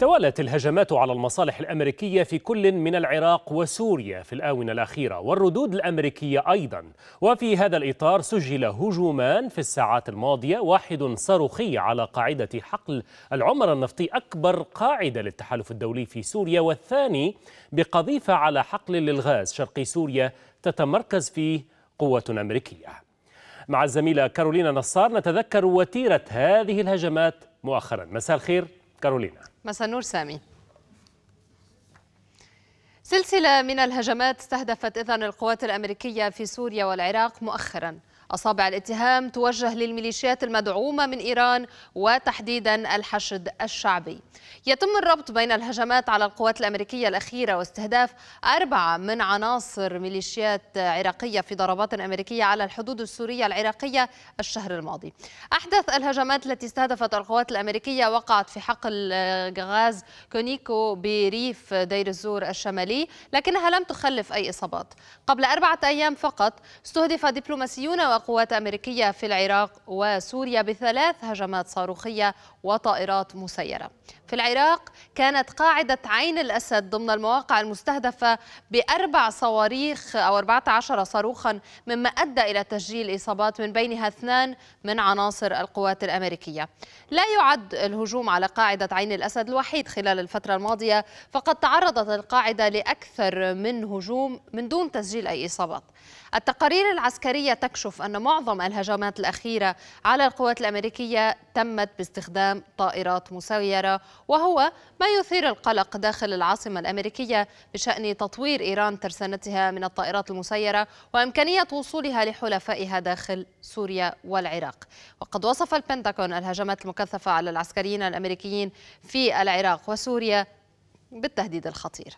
توالت الهجمات على المصالح الأمريكية في كل من العراق وسوريا في الآونة الأخيرة والردود الأمريكية أيضا وفي هذا الإطار سجل هجومان في الساعات الماضية واحد صاروخي على قاعدة حقل العمر النفطي أكبر قاعدة للتحالف الدولي في سوريا والثاني بقذيفة على حقل للغاز شرقي سوريا تتمركز فيه قوة أمريكية مع الزميلة كارولينا نصار نتذكر وتيرة هذه الهجمات مؤخرا مساء الخير كارولينا مساء النور سامي سلسلة من الهجمات استهدفت إذن القوات الأمريكية في سوريا والعراق مؤخرا أصابع الاتهام توجه للميليشيات المدعومة من إيران وتحديدا الحشد الشعبي يتم الربط بين الهجمات على القوات الأمريكية الأخيرة واستهداف أربعة من عناصر ميليشيات عراقية في ضربات أمريكية على الحدود السورية العراقية الشهر الماضي أحدث الهجمات التي استهدفت القوات الأمريكية وقعت في حقل غاز كونيكو بريف دير الزور الشمالي لكنها لم تخلف أي إصابات قبل أربعة أيام فقط استهدف دبلوماسيون قوات أمريكية في العراق وسوريا بثلاث هجمات صاروخية وطائرات مسيرة في العراق كانت قاعدة عين الأسد ضمن المواقع المستهدفة بأربع صواريخ أو 14 صاروخا مما أدى إلى تسجيل إصابات من بينها اثنان من عناصر القوات الأمريكية لا يعد الهجوم على قاعدة عين الأسد الوحيد خلال الفترة الماضية فقد تعرضت القاعدة لأكثر من هجوم من دون تسجيل أي إصابات التقارير العسكرية تكشف أن معظم الهجمات الأخيرة على القوات الأمريكية تمت باستخدام طائرات مسيرة وهو ما يثير القلق داخل العاصمة الأمريكية بشأن تطوير إيران ترسانتها من الطائرات المسيرة وإمكانية وصولها لحلفائها داخل سوريا والعراق وقد وصف البنتاغون الهجمات المكثفة على العسكريين الأمريكيين في العراق وسوريا بالتهديد الخطير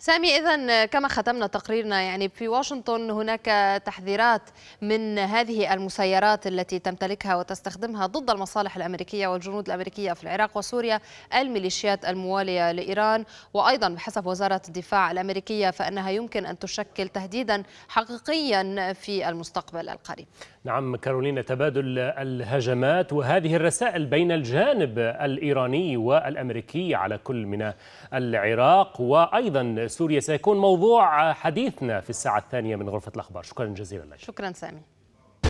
سامي إذا كما ختمنا تقريرنا يعني في واشنطن هناك تحذيرات من هذه المسيرات التي تمتلكها وتستخدمها ضد المصالح الأمريكية والجنود الأمريكية في العراق وسوريا الميليشيات الموالية لإيران وأيضا بحسب وزارة الدفاع الأمريكية فأنها يمكن أن تشكل تهديدا حقيقيا في المستقبل القريب نعم كارولينا تبادل الهجمات وهذه الرسائل بين الجانب الإيراني والأمريكي على كل من العراق وأيضا سوريا سيكون موضوع حديثنا في الساعة الثانية من غرفة الأخبار شكرا جزيلا لك شكرا سامي